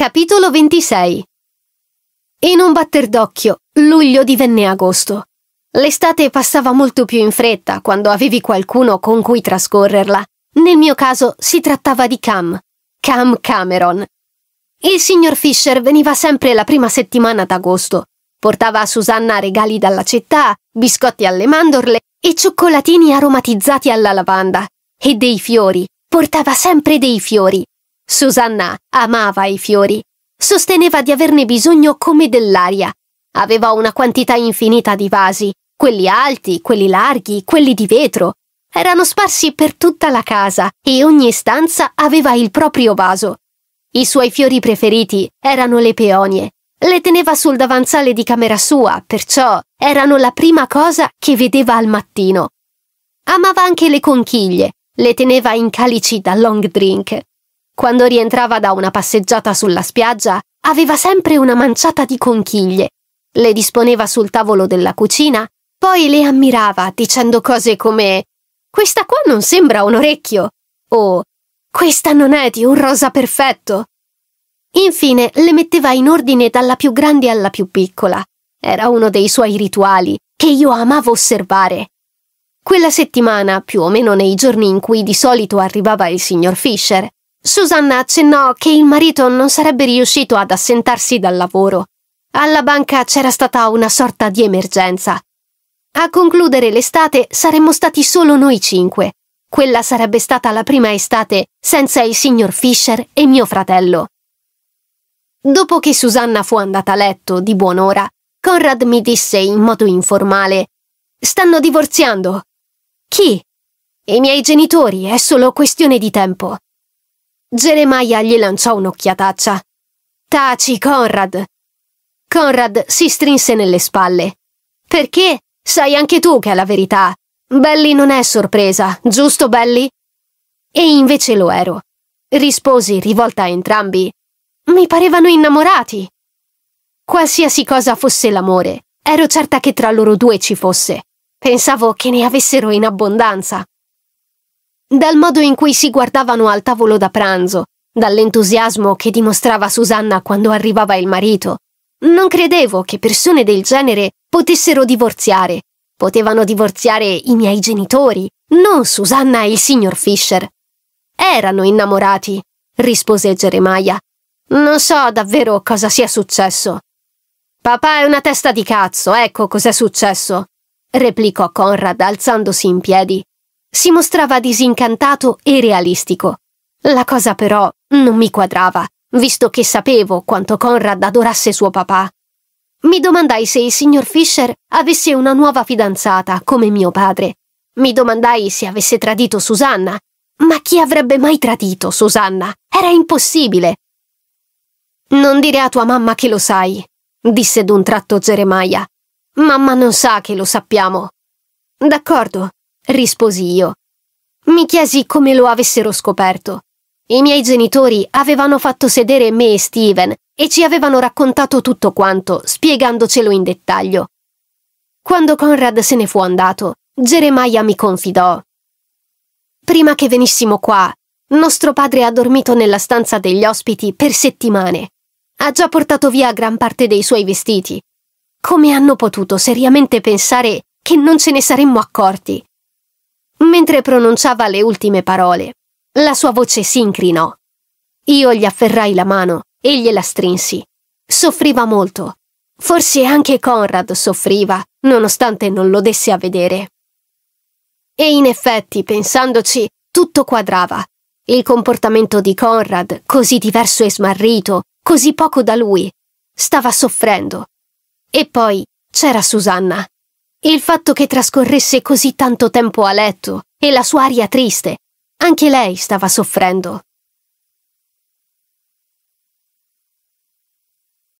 Capitolo 26 In un batter d'occhio, luglio divenne agosto. L'estate passava molto più in fretta quando avevi qualcuno con cui trascorrerla. Nel mio caso si trattava di Cam, Cam Cameron. Il signor Fisher veniva sempre la prima settimana d'agosto. Portava a Susanna regali dalla città, biscotti alle mandorle e cioccolatini aromatizzati alla lavanda. E dei fiori, portava sempre dei fiori. Susanna amava i fiori. Sosteneva di averne bisogno come dell'aria. Aveva una quantità infinita di vasi, quelli alti, quelli larghi, quelli di vetro. Erano sparsi per tutta la casa e ogni stanza aveva il proprio vaso. I suoi fiori preferiti erano le peonie. Le teneva sul davanzale di camera sua, perciò erano la prima cosa che vedeva al mattino. Amava anche le conchiglie, le teneva in calici da long drink. Quando rientrava da una passeggiata sulla spiaggia, aveva sempre una manciata di conchiglie. Le disponeva sul tavolo della cucina, poi le ammirava dicendo cose come Questa qua non sembra un orecchio o Questa non è di un rosa perfetto. Infine le metteva in ordine dalla più grande alla più piccola. Era uno dei suoi rituali che io amavo osservare. Quella settimana, più o meno nei giorni in cui di solito arrivava il signor Fisher, Susanna accennò che il marito non sarebbe riuscito ad assentarsi dal lavoro. Alla banca c'era stata una sorta di emergenza. A concludere l'estate saremmo stati solo noi cinque. Quella sarebbe stata la prima estate senza il signor Fisher e mio fratello. Dopo che Susanna fu andata a letto di buon'ora, Conrad mi disse in modo informale Stanno divorziando. Chi? I miei genitori, è solo questione di tempo. Jeremiah gli lanciò un'occhiataccia. Taci, Conrad! Conrad si strinse nelle spalle. Perché? Sai anche tu che è la verità. Belli non è sorpresa, giusto Belli? E invece lo ero. Risposi, rivolta a entrambi. Mi parevano innamorati. Qualsiasi cosa fosse l'amore, ero certa che tra loro due ci fosse. Pensavo che ne avessero in abbondanza dal modo in cui si guardavano al tavolo da pranzo, dall'entusiasmo che dimostrava Susanna quando arrivava il marito. Non credevo che persone del genere potessero divorziare. Potevano divorziare i miei genitori, non Susanna e il signor Fisher. Erano innamorati, rispose Geremia. Non so davvero cosa sia successo. Papà è una testa di cazzo, ecco cos'è successo, replicò Conrad alzandosi in piedi si mostrava disincantato e realistico. La cosa però non mi quadrava, visto che sapevo quanto Conrad adorasse suo papà. Mi domandai se il signor Fisher avesse una nuova fidanzata come mio padre. Mi domandai se avesse tradito Susanna. Ma chi avrebbe mai tradito Susanna? Era impossibile. Non dire a tua mamma che lo sai, disse d'un tratto Geremia. Mamma non sa che lo sappiamo. D'accordo, risposi io. Mi chiesi come lo avessero scoperto. I miei genitori avevano fatto sedere me e Steven e ci avevano raccontato tutto quanto, spiegandocelo in dettaglio. Quando Conrad se ne fu andato, Jeremiah mi confidò. Prima che venissimo qua, nostro padre ha dormito nella stanza degli ospiti per settimane. Ha già portato via gran parte dei suoi vestiti. Come hanno potuto seriamente pensare che non ce ne saremmo accorti? Mentre pronunciava le ultime parole, la sua voce si incrinò. Io gli afferrai la mano e gliela strinsi. Soffriva molto. Forse anche Conrad soffriva, nonostante non lo desse a vedere. E in effetti, pensandoci, tutto quadrava. Il comportamento di Conrad, così diverso e smarrito, così poco da lui, stava soffrendo. E poi c'era Susanna, il fatto che trascorresse così tanto tempo a letto e la sua aria triste, anche lei stava soffrendo.